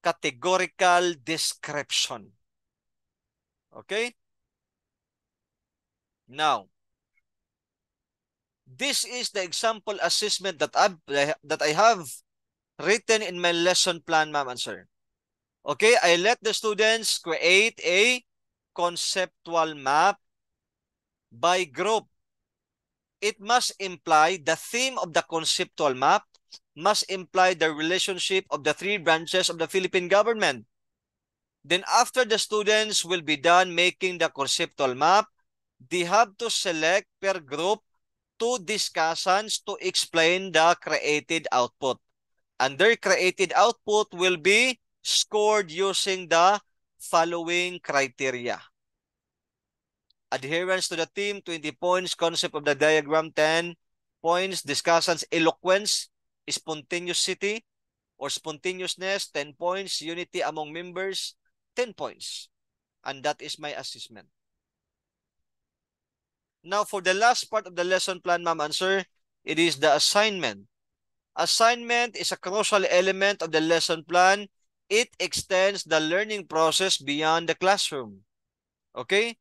categorical description. Okay? Now, This is the example assessment that, I've, that I have written in my lesson plan, ma'am and sir. Okay, I let the students create a conceptual map by group. It must imply the theme of the conceptual map must imply the relationship of the three branches of the Philippine government. Then after the students will be done making the conceptual map, they have to select per group two discussants to explain the created output. And their created output will be scored using the following criteria. Adherence to the team, 20 points. Concept of the diagram, 10 points. discussions eloquence, spontaneity, or spontaneousness, 10 points. Unity among members, 10 points. And that is my assessment. Now, for the last part of the lesson plan, ma'am and sir, it is the assignment. Assignment is a crucial element of the lesson plan. It extends the learning process beyond the classroom. Okay?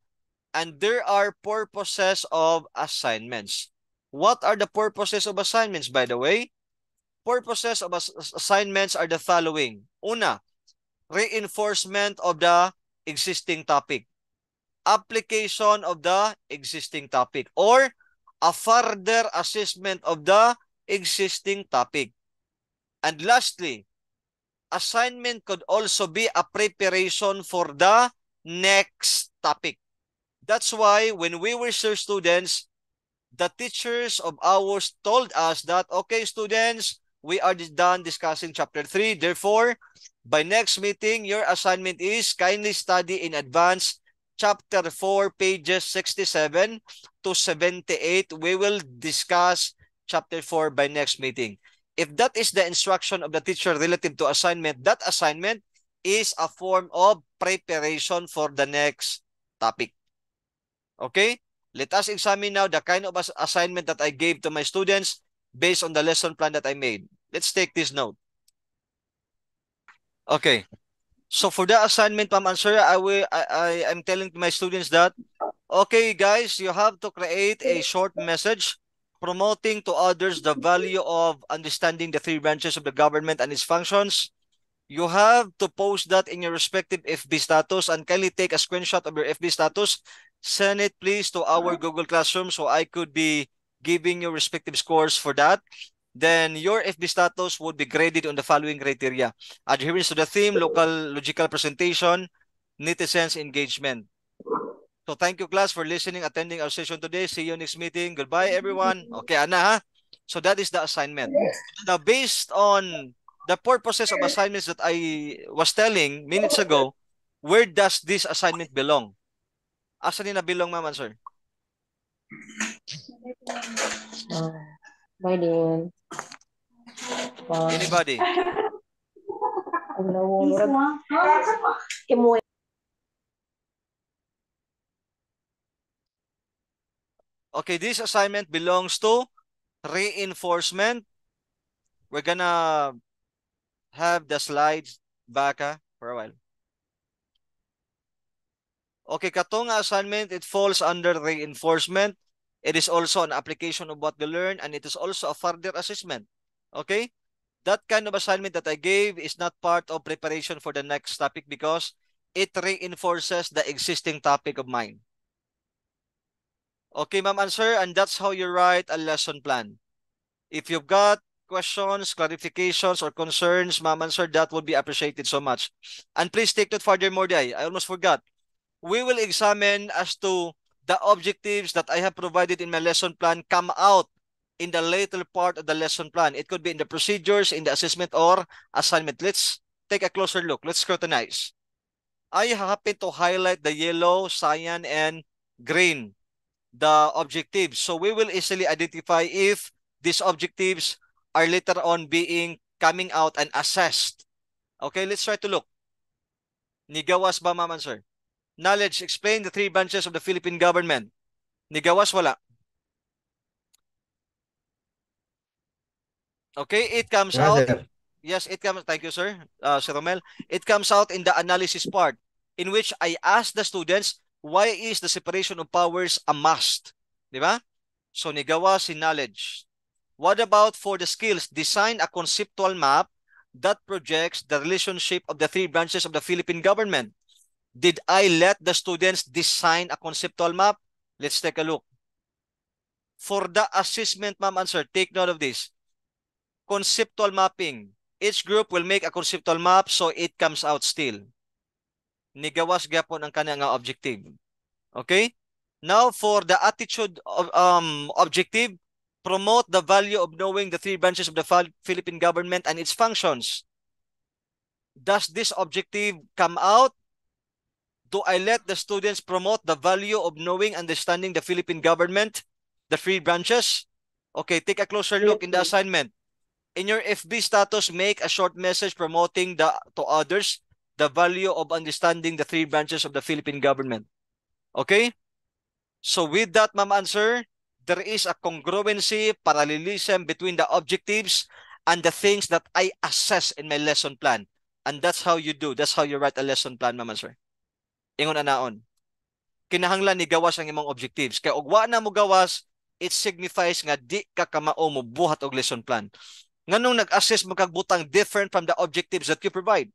And there are purposes of assignments. What are the purposes of assignments, by the way? Purposes of ass assignments are the following. Una, reinforcement of the existing topic application of the existing topic or a further assessment of the existing topic. And lastly, assignment could also be a preparation for the next topic. That's why when we were still students, the teachers of ours told us that, okay, students, we are done discussing chapter 3. Therefore, by next meeting, your assignment is kindly study in advance chapter 4, pages 67 to 78. We will discuss chapter 4 by next meeting. If that is the instruction of the teacher relative to assignment, that assignment is a form of preparation for the next topic. Okay? Let us examine now the kind of assignment that I gave to my students based on the lesson plan that I made. Let's take this note. Okay. So for the assignment, Pam Answer, I will I, I am telling my students that okay guys, you have to create a short message promoting to others the value of understanding the three branches of the government and its functions. You have to post that in your respective FB status and kindly take a screenshot of your FB status. Send it please to our Google Classroom so I could be giving your respective scores for that. then your FB status would be graded on the following criteria. Adherence to the theme, local logical presentation, netizens engagement. So thank you class for listening, attending our session today. See you next meeting. Goodbye everyone. Okay, Ana ha? So that is the assignment. Now based on the purposes of assignments that I was telling minutes ago, where does this assignment belong? Asa ni belong ma'am, sir? Uh, Biden. Anybody? Okay, this assignment belongs to reinforcement. We're gonna have the slides back huh, ah, for a while. Okay, katong assignment, it falls under reinforcement. It is also an application of what we learn and it is also a further assessment. Okay? that kind of assignment that I gave is not part of preparation for the next topic because it reinforces the existing topic of mine. Okay, ma'am and sir, and that's how you write a lesson plan. If you've got questions, clarifications, or concerns, ma'am and sir, that would be appreciated so much. And please take note More day, I almost forgot. We will examine as to the objectives that I have provided in my lesson plan come out in the later part of the lesson plan. It could be in the procedures, in the assessment, or assignment. Let's take a closer look. Let's scrutinize. I happen to highlight the yellow, cyan, and green, the objectives. So we will easily identify if these objectives are later on being coming out and assessed. Okay, let's try to look. Nigawas ba, maman sir? Knowledge, explain the three branches of the Philippine government. Nigawas, wala. Okay, it comes yes, out. Sir. Yes, it comes. Thank you, sir, uh, Sir Romel. It comes out in the analysis part, in which I ask the students, why is the separation of powers a must? Di So, nigawa si knowledge. What about for the skills? Design a conceptual map that projects the relationship of the three branches of the Philippine government. Did I let the students design a conceptual map? Let's take a look. For the assessment, ma'am, answer, take note of this conceptual mapping. Each group will make a conceptual map so it comes out still. Nigawas gapon ang kanya nga objective. Okay? Now for the attitude of, um, objective, promote the value of knowing the three branches of the Philippine government and its functions. Does this objective come out? Do I let the students promote the value of knowing, understanding the Philippine government, the three branches? Okay, take a closer look in the assignment. In your FB status, make a short message promoting the to others the value of understanding the three branches of the Philippine government. Okay? So with that, ma'am answer, there is a congruency, parallelism between the objectives and the things that I assess in my lesson plan. And that's how you do. That's how you write a lesson plan, ma'am answer. Ingon anaon. Kinahanglan ni gawas ang imong objectives. Kaya ugwa na mo gawas, it signifies nga di ka kamao mo buhat og lesson plan. nganong nag-assess mo kag butang different from the objectives that you provide.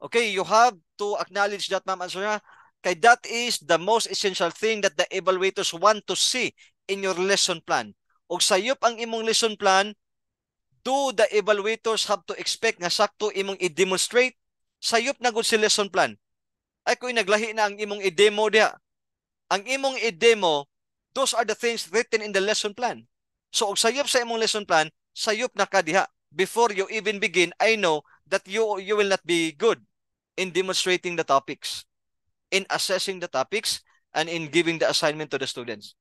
Okay, you have to acknowledge that, ma'am Ansona. Kay that is the most essential thing that the evaluators want to see in your lesson plan. Og sayop ang imong lesson plan, do the evaluators have to expect nga sakto imong i-demonstrate? Sayop na gud si lesson plan. Ay ko'y naglahi na ang imong i-demo diha. Ang imong i-demo, those are the things written in the lesson plan. So og sayop sa imong lesson plan, sayop na ka diha. Before you even begin, I know that you you will not be good in demonstrating the topics, in assessing the topics, and in giving the assignment to the students.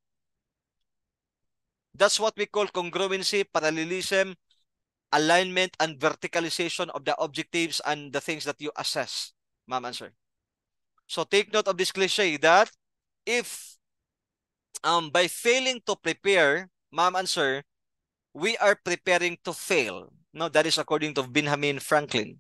That's what we call congruency, parallelism, alignment, and verticalization of the objectives and the things that you assess, ma'am and sir. So take note of this cliche that if um, by failing to prepare, ma'am and sir, we are preparing to fail. No, that is according to Benjamin Franklin.